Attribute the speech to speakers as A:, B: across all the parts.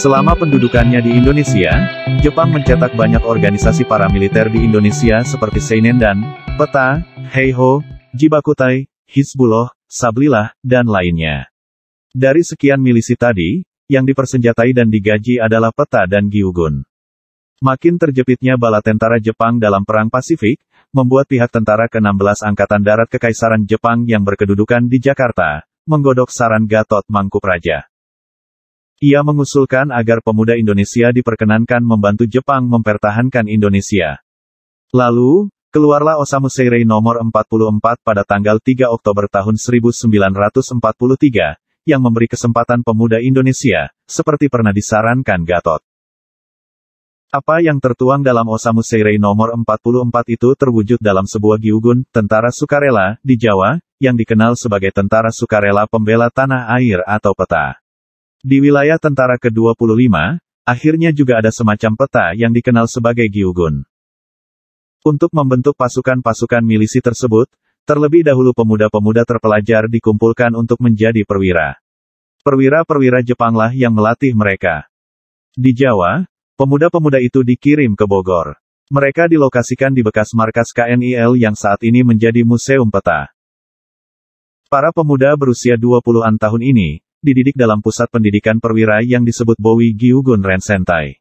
A: Selama pendudukannya di Indonesia, Jepang mencetak banyak organisasi paramiliter di Indonesia seperti Seinendan, PETA, Heiho, Jibakutai, Hizbullah, Sablilah, dan lainnya. Dari sekian milisi tadi, yang dipersenjatai dan digaji adalah PETA dan Gyugun. Makin terjepitnya bala tentara Jepang dalam Perang Pasifik, membuat pihak tentara ke-16 Angkatan Darat Kekaisaran Jepang yang berkedudukan di Jakarta, menggodok saran Gatot Mangkupraja. Ia mengusulkan agar pemuda Indonesia diperkenankan membantu Jepang mempertahankan Indonesia. Lalu, keluarlah Osamu Seirei nomor 44 pada tanggal 3 Oktober tahun 1943, yang memberi kesempatan pemuda Indonesia, seperti pernah disarankan Gatot. Apa yang tertuang dalam Osamu Seirei nomor 44 itu terwujud dalam sebuah giugun, tentara sukarela, di Jawa, yang dikenal sebagai Tentara Sukarela Pembela Tanah Air atau PETA. Di wilayah tentara ke-25, akhirnya juga ada semacam peta yang dikenal sebagai giugun. Untuk membentuk pasukan-pasukan milisi tersebut, terlebih dahulu pemuda-pemuda terpelajar dikumpulkan untuk menjadi perwira. Perwira-perwira Jepanglah yang melatih mereka. Di Jawa, pemuda-pemuda itu dikirim ke Bogor. Mereka dilokasikan di bekas markas KNIL yang saat ini menjadi museum peta. Para pemuda berusia 20-an tahun ini, dididik dalam pusat pendidikan perwira yang disebut Bowie Ren Sentai.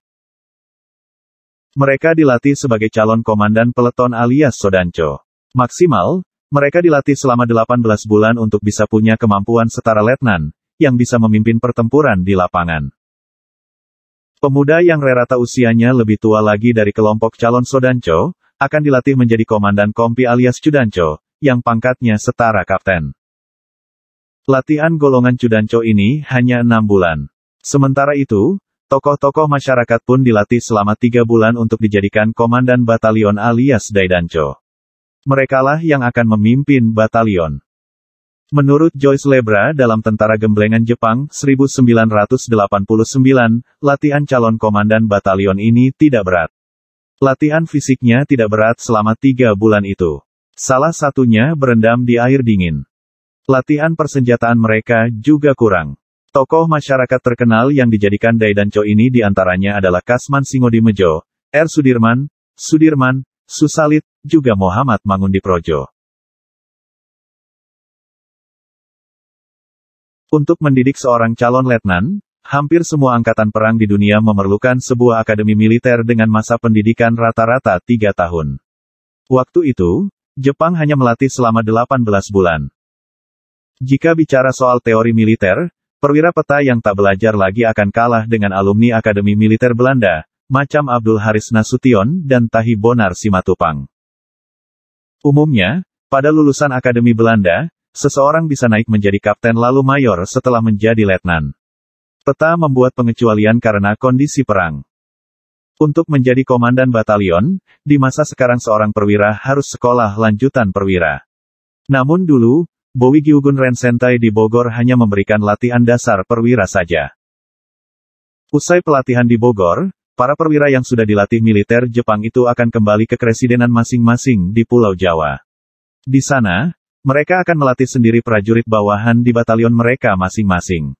A: Mereka dilatih sebagai calon komandan peleton alias Sodanco. Maksimal, mereka dilatih selama 18 bulan untuk bisa punya kemampuan setara letnan, yang bisa memimpin pertempuran di lapangan. Pemuda yang rerata usianya lebih tua lagi dari kelompok calon Sodanco, akan dilatih menjadi komandan kompi alias Cudanco, yang pangkatnya setara kapten. Latihan golongan Cudanco ini hanya enam bulan. Sementara itu, tokoh-tokoh masyarakat pun dilatih selama tiga bulan untuk dijadikan komandan batalion alias Daidanco. Merekalah yang akan memimpin batalion. Menurut Joyce Lebra dalam Tentara Gemblengan Jepang 1989, latihan calon komandan batalion ini tidak berat. Latihan fisiknya tidak berat selama tiga bulan itu. Salah satunya berendam di air dingin. Latihan persenjataan mereka juga kurang. Tokoh masyarakat terkenal yang dijadikan dan Cho ini diantaranya adalah Kasman Singodimejo, R. Sudirman, Sudirman, Susalit, juga Muhammad Mangundi Projo. Untuk mendidik seorang calon letnan, hampir semua angkatan perang di dunia memerlukan sebuah akademi militer dengan masa pendidikan rata-rata tiga tahun. Waktu itu, Jepang hanya melatih selama 18 bulan. Jika bicara soal teori militer, perwira peta yang tak belajar lagi akan kalah dengan alumni Akademi Militer Belanda, macam Abdul Haris Nasution dan Tahi Bonar Simatupang. Umumnya, pada lulusan Akademi Belanda, seseorang bisa naik menjadi kapten lalu mayor setelah menjadi letnan. Peta membuat pengecualian karena kondisi perang. Untuk menjadi komandan batalion, di masa sekarang seorang perwira harus sekolah lanjutan perwira. Namun dulu, Bowie Bowigyugun Rensentai di Bogor hanya memberikan latihan dasar perwira saja. Usai pelatihan di Bogor, para perwira yang sudah dilatih militer Jepang itu akan kembali ke keresidenan masing-masing di Pulau Jawa. Di sana, mereka akan melatih sendiri prajurit bawahan di batalion mereka masing-masing.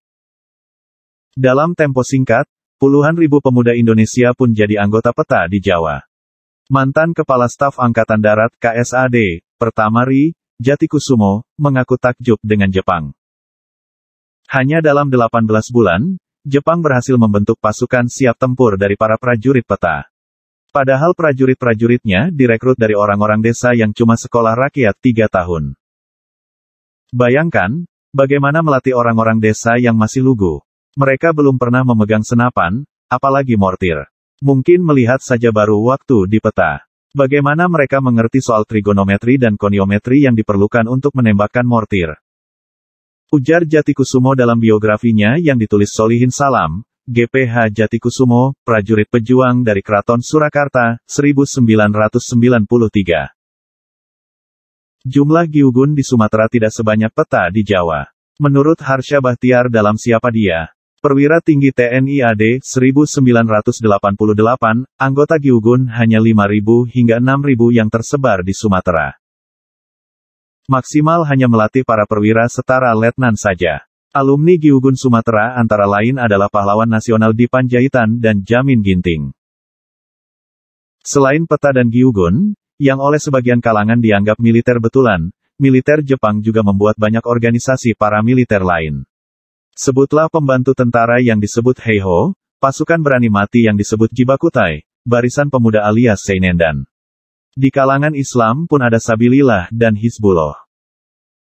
A: Dalam tempo singkat, puluhan ribu pemuda Indonesia pun jadi anggota peta di Jawa. Mantan Kepala Staf Angkatan Darat KSAD, Pertamari, Jatikusumo, mengaku takjub dengan Jepang. Hanya dalam 18 bulan, Jepang berhasil membentuk pasukan siap tempur dari para prajurit peta. Padahal prajurit-prajuritnya direkrut dari orang-orang desa yang cuma sekolah rakyat tiga tahun. Bayangkan, bagaimana melatih orang-orang desa yang masih lugu. Mereka belum pernah memegang senapan, apalagi mortir. Mungkin melihat saja baru waktu di peta. Bagaimana mereka mengerti soal trigonometri dan koniometri yang diperlukan untuk menembakkan mortir? Ujar Jatikusumo dalam biografinya yang ditulis Solihin Salam, GPH Jatikusumo, prajurit pejuang dari Keraton Surakarta, 1993. Jumlah giugun di Sumatera tidak sebanyak peta di Jawa. Menurut Harsha Bahtiar dalam Siapa Dia, Perwira tinggi TNI AD 1988, anggota Giugun hanya 5.000 hingga 6.000 yang tersebar di Sumatera. Maksimal hanya melatih para perwira setara letnan saja. Alumni Giugun Sumatera antara lain adalah pahlawan nasional di Panjaitan dan Jamin Ginting. Selain peta dan Giugun, yang oleh sebagian kalangan dianggap militer betulan, militer Jepang juga membuat banyak organisasi paramiliter lain. Sebutlah pembantu tentara yang disebut Heiho, pasukan berani mati yang disebut Jibakutai, barisan pemuda alias Seinendan. Di kalangan Islam pun ada Sabilillah dan Hizbullah.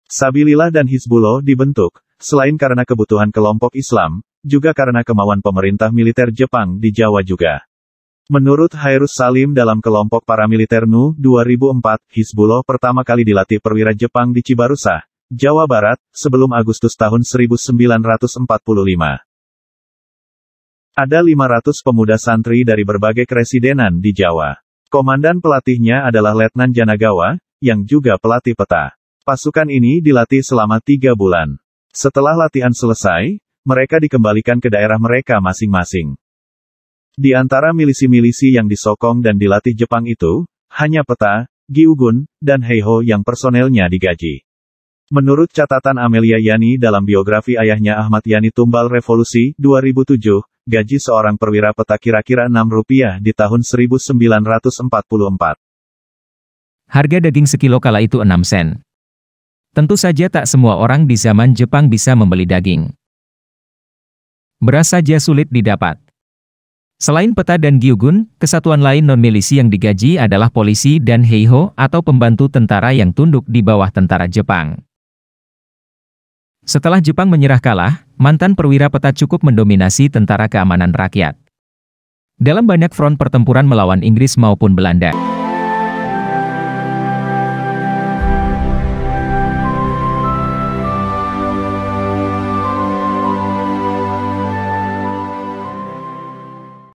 A: Sabilillah dan Hizbullah dibentuk, selain karena kebutuhan kelompok Islam, juga karena kemauan pemerintah militer Jepang di Jawa juga. Menurut Hairus Salim dalam kelompok paramiliter NU 2004, Hizbullah pertama kali dilatih perwira Jepang di Cibarusah, Jawa Barat, sebelum Agustus tahun 1945. Ada 500 pemuda santri dari berbagai keresidenan di Jawa. Komandan pelatihnya adalah Letnan Janagawa, yang juga pelatih peta. Pasukan ini dilatih selama tiga bulan. Setelah latihan selesai, mereka dikembalikan ke daerah mereka masing-masing. Di antara milisi-milisi yang disokong dan dilatih Jepang itu, hanya Peta, Giugun, dan Heiho yang personelnya digaji. Menurut catatan Amelia Yani dalam biografi ayahnya Ahmad Yani Tumbal Revolusi, 2007, gaji seorang perwira peta kira-kira Rp6 di tahun 1944. Harga daging sekilo kala itu 6 sen. Tentu saja tak semua orang di zaman Jepang bisa membeli daging. Beras saja sulit didapat. Selain peta dan giugun, kesatuan lain non-milisi yang digaji adalah polisi dan Heiho atau pembantu tentara yang tunduk di bawah tentara Jepang. Setelah Jepang menyerah kalah, mantan perwira peta cukup mendominasi tentara keamanan rakyat. Dalam banyak front pertempuran melawan Inggris maupun Belanda.